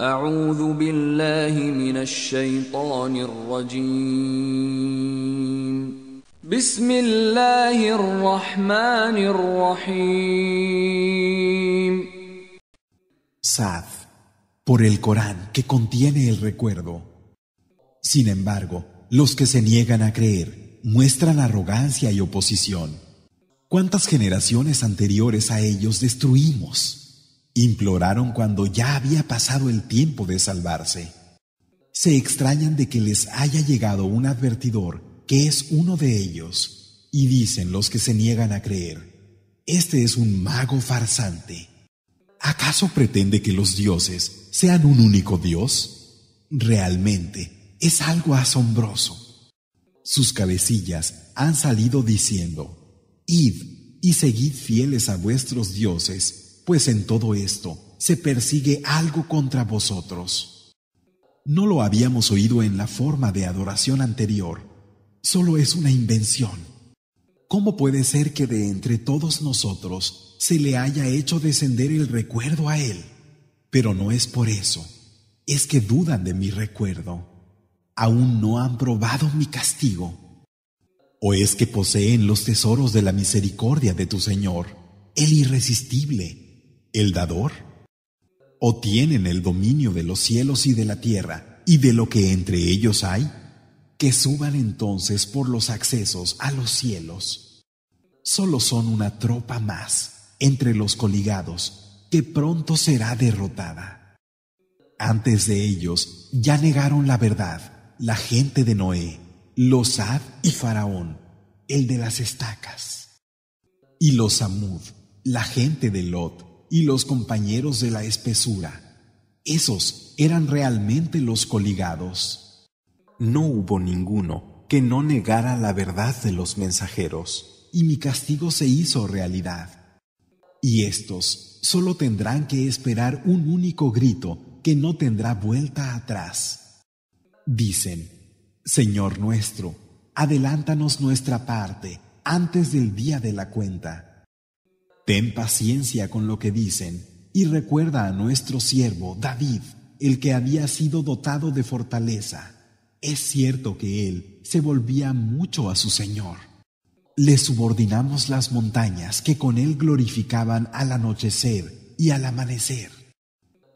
أعوذ por el Corán que contiene el recuerdo. Sin embargo, los que se niegan a creer muestran arrogancia y oposición. ¿Cuántas generaciones anteriores a ellos destruimos? Imploraron cuando ya había pasado el tiempo de salvarse. Se extrañan de que les haya llegado un advertidor que es uno de ellos, y dicen los que se niegan a creer, este es un mago farsante. ¿Acaso pretende que los dioses sean un único dios? Realmente es algo asombroso. Sus cabecillas han salido diciendo, Id y seguid fieles a vuestros dioses pues en todo esto se persigue algo contra vosotros. No lo habíamos oído en la forma de adoración anterior, solo es una invención. ¿Cómo puede ser que de entre todos nosotros se le haya hecho descender el recuerdo a él? Pero no es por eso, es que dudan de mi recuerdo. Aún no han probado mi castigo. ¿O es que poseen los tesoros de la misericordia de tu Señor, el irresistible? el dador? ¿O tienen el dominio de los cielos y de la tierra y de lo que entre ellos hay? Que suban entonces por los accesos a los cielos. Solo son una tropa más entre los coligados que pronto será derrotada. Antes de ellos ya negaron la verdad la gente de Noé, los Ad y Faraón, el de las estacas, y los Samud, la gente de Lot, y los compañeros de la espesura. Esos eran realmente los coligados. No hubo ninguno que no negara la verdad de los mensajeros. Y mi castigo se hizo realidad. Y estos solo tendrán que esperar un único grito que no tendrá vuelta atrás. Dicen, Señor nuestro, adelántanos nuestra parte antes del día de la cuenta. Ten paciencia con lo que dicen y recuerda a nuestro siervo David, el que había sido dotado de fortaleza. Es cierto que él se volvía mucho a su Señor. Le subordinamos las montañas que con él glorificaban al anochecer y al amanecer,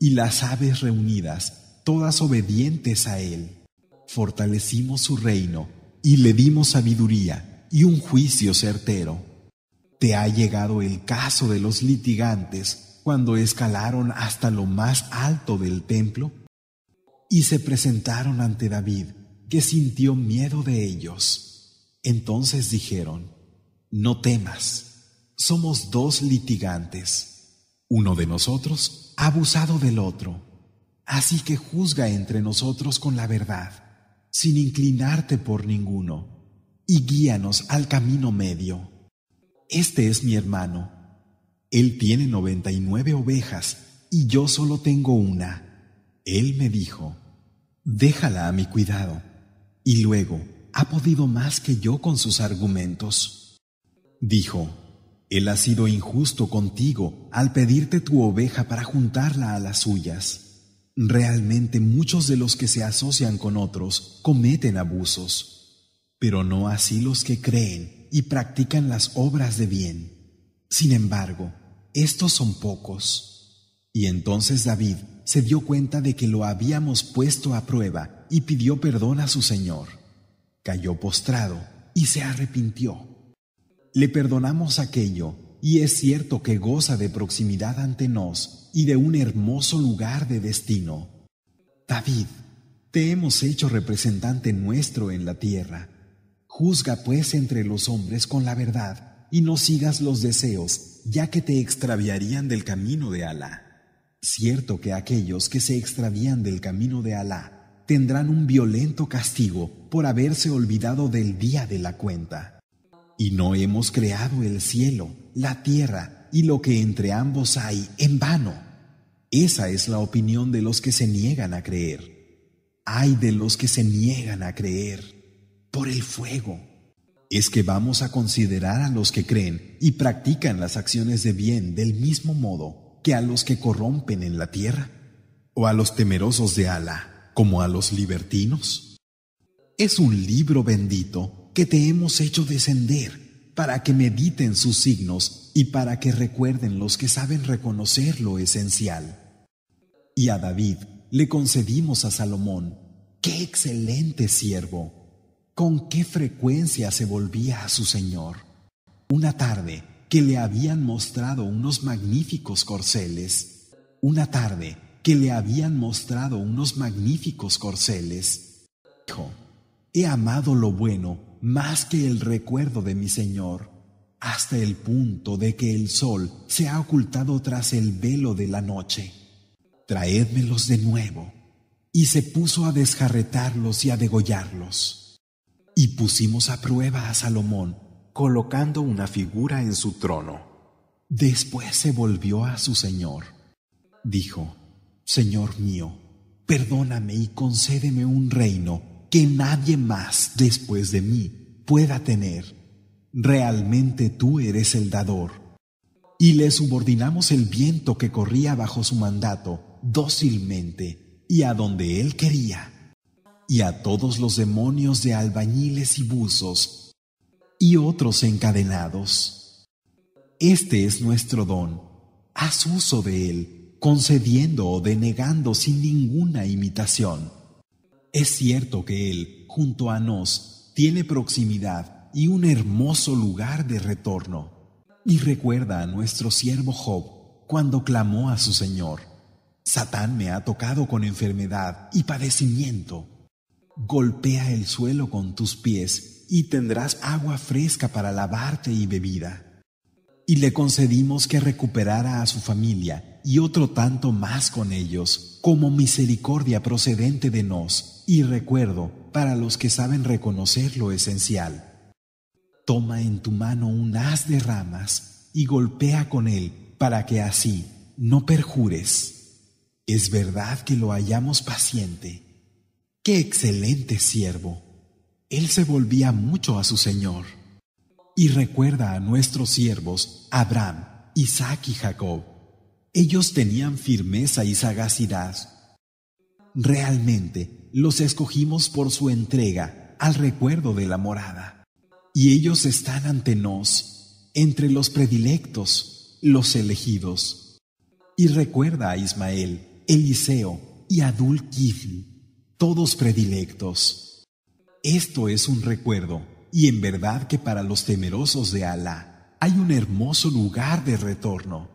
y las aves reunidas, todas obedientes a él. Fortalecimos su reino y le dimos sabiduría y un juicio certero. Te ha llegado el caso de los litigantes cuando escalaron hasta lo más alto del templo y se presentaron ante David, que sintió miedo de ellos. Entonces dijeron, No temas, somos dos litigantes. Uno de nosotros ha abusado del otro, así que juzga entre nosotros con la verdad, sin inclinarte por ninguno, y guíanos al camino medio. Este es mi hermano. Él tiene noventa y nueve ovejas y yo solo tengo una. Él me dijo, déjala a mi cuidado. Y luego ha podido más que yo con sus argumentos. Dijo, Él ha sido injusto contigo al pedirte tu oveja para juntarla a las suyas. Realmente muchos de los que se asocian con otros cometen abusos, pero no así los que creen y practican las obras de bien. Sin embargo, estos son pocos. Y entonces David se dio cuenta de que lo habíamos puesto a prueba y pidió perdón a su Señor. Cayó postrado y se arrepintió. Le perdonamos aquello y es cierto que goza de proximidad ante nos y de un hermoso lugar de destino. David, te hemos hecho representante nuestro en la tierra Juzga pues entre los hombres con la verdad y no sigas los deseos, ya que te extraviarían del camino de Alá. Cierto que aquellos que se extravían del camino de Alá tendrán un violento castigo por haberse olvidado del día de la cuenta. Y no hemos creado el cielo, la tierra y lo que entre ambos hay en vano. Esa es la opinión de los que se niegan a creer. Hay de los que se niegan a creer por el fuego. Es que vamos a considerar a los que creen y practican las acciones de bien del mismo modo que a los que corrompen en la tierra, o a los temerosos de ala como a los libertinos. Es un libro bendito que te hemos hecho descender para que mediten sus signos y para que recuerden los que saben reconocer lo esencial. Y a David le concedimos a Salomón, qué excelente siervo con qué frecuencia se volvía a su señor. Una tarde que le habían mostrado unos magníficos corceles, una tarde que le habían mostrado unos magníficos corceles, dijo, he amado lo bueno más que el recuerdo de mi señor, hasta el punto de que el sol se ha ocultado tras el velo de la noche. Traédmelos de nuevo. Y se puso a desjarretarlos y a degollarlos. Y pusimos a prueba a Salomón colocando una figura en su trono. Después se volvió a su señor. Dijo, Señor mío, perdóname y concédeme un reino que nadie más después de mí pueda tener. Realmente tú eres el dador. Y le subordinamos el viento que corría bajo su mandato dócilmente y a donde él quería y a todos los demonios de albañiles y buzos, y otros encadenados. Este es nuestro don, haz uso de él, concediendo o denegando sin ninguna imitación. Es cierto que él, junto a nos, tiene proximidad y un hermoso lugar de retorno. Y recuerda a nuestro siervo Job cuando clamó a su Señor. Satán me ha tocado con enfermedad y padecimiento golpea el suelo con tus pies y tendrás agua fresca para lavarte y bebida. Y le concedimos que recuperara a su familia y otro tanto más con ellos, como misericordia procedente de nos y recuerdo para los que saben reconocer lo esencial. Toma en tu mano un haz de ramas y golpea con él para que así no perjures. Es verdad que lo hallamos paciente. ¡Qué excelente siervo! Él se volvía mucho a su Señor. Y recuerda a nuestros siervos, Abraham, Isaac y Jacob. Ellos tenían firmeza y sagacidad. Realmente los escogimos por su entrega al recuerdo de la morada. Y ellos están ante nos, entre los predilectos, los elegidos. Y recuerda a Ismael, Eliseo y Adul Kifl todos predilectos. Esto es un recuerdo, y en verdad que para los temerosos de Alá hay un hermoso lugar de retorno,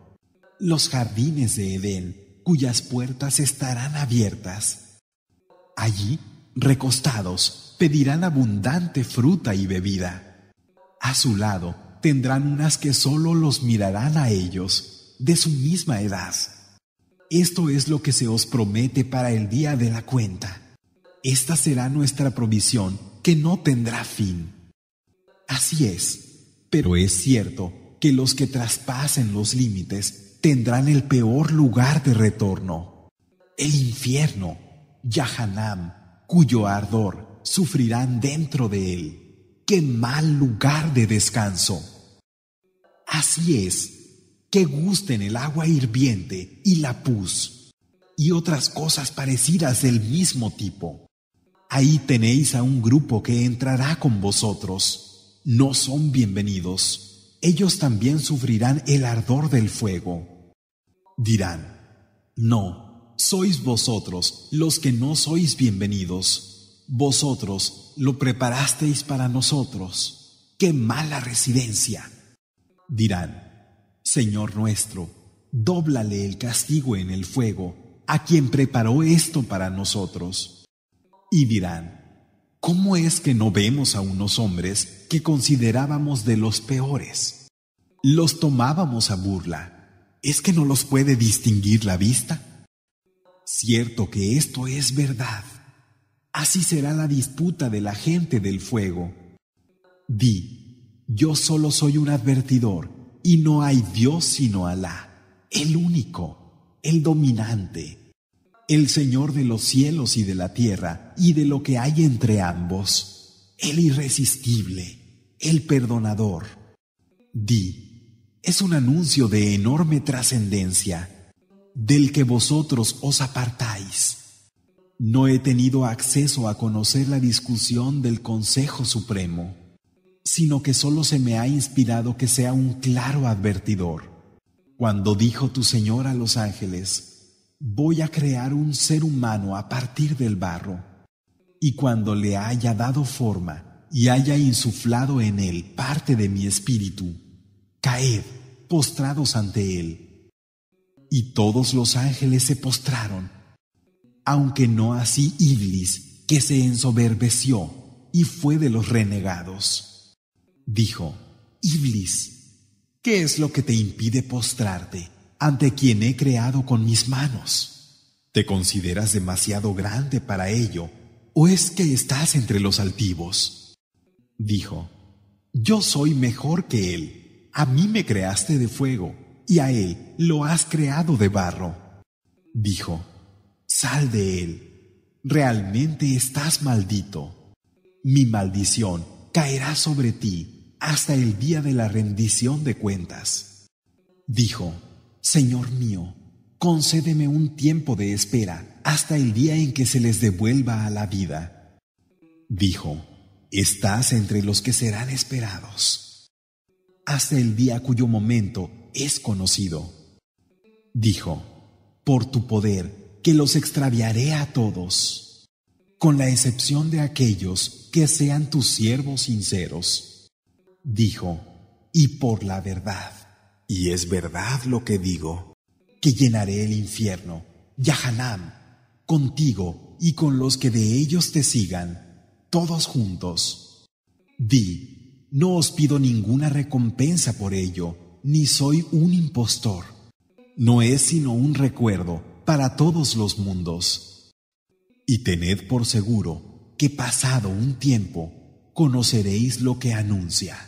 los jardines de Edén, cuyas puertas estarán abiertas. Allí, recostados, pedirán abundante fruta y bebida. A su lado tendrán unas que solo los mirarán a ellos, de su misma edad. Esto es lo que se os promete para el día de la cuenta. Esta será nuestra provisión que no tendrá fin. Así es, pero es cierto que los que traspasen los límites tendrán el peor lugar de retorno, el infierno, Yahanam, cuyo ardor sufrirán dentro de él. ¡Qué mal lugar de descanso! Así es, que gusten el agua hirviente y la pus, y otras cosas parecidas del mismo tipo. Ahí tenéis a un grupo que entrará con vosotros. No son bienvenidos. Ellos también sufrirán el ardor del fuego. Dirán, no, sois vosotros los que no sois bienvenidos. Vosotros lo preparasteis para nosotros. ¡Qué mala residencia! Dirán, Señor nuestro, dóblale el castigo en el fuego a quien preparó esto para nosotros y dirán, ¿cómo es que no vemos a unos hombres que considerábamos de los peores? Los tomábamos a burla. ¿Es que no los puede distinguir la vista? Cierto que esto es verdad. Así será la disputa de la gente del fuego. Di, yo solo soy un advertidor, y no hay Dios sino Alá, el único, el dominante el Señor de los cielos y de la tierra y de lo que hay entre ambos, el irresistible, el perdonador. Di, es un anuncio de enorme trascendencia, del que vosotros os apartáis. No he tenido acceso a conocer la discusión del Consejo Supremo, sino que solo se me ha inspirado que sea un claro advertidor. Cuando dijo tu Señor a los ángeles, voy a crear un ser humano a partir del barro, y cuando le haya dado forma y haya insuflado en él parte de mi espíritu, caed postrados ante él. Y todos los ángeles se postraron, aunque no así Iblis, que se ensoberbeció y fue de los renegados. Dijo, Iblis, ¿qué es lo que te impide postrarte? ante quien he creado con mis manos. ¿Te consideras demasiado grande para ello o es que estás entre los altivos? Dijo, yo soy mejor que él, a mí me creaste de fuego y a él lo has creado de barro. Dijo, sal de él, realmente estás maldito. Mi maldición caerá sobre ti hasta el día de la rendición de cuentas. Dijo, Señor mío, concédeme un tiempo de espera hasta el día en que se les devuelva a la vida. Dijo, estás entre los que serán esperados, hasta el día cuyo momento es conocido. Dijo, por tu poder, que los extraviaré a todos, con la excepción de aquellos que sean tus siervos sinceros. Dijo, y por la verdad. Y es verdad lo que digo, que llenaré el infierno, Yahanam, contigo y con los que de ellos te sigan, todos juntos. Di, no os pido ninguna recompensa por ello, ni soy un impostor. No es sino un recuerdo para todos los mundos. Y tened por seguro que pasado un tiempo, conoceréis lo que anuncia.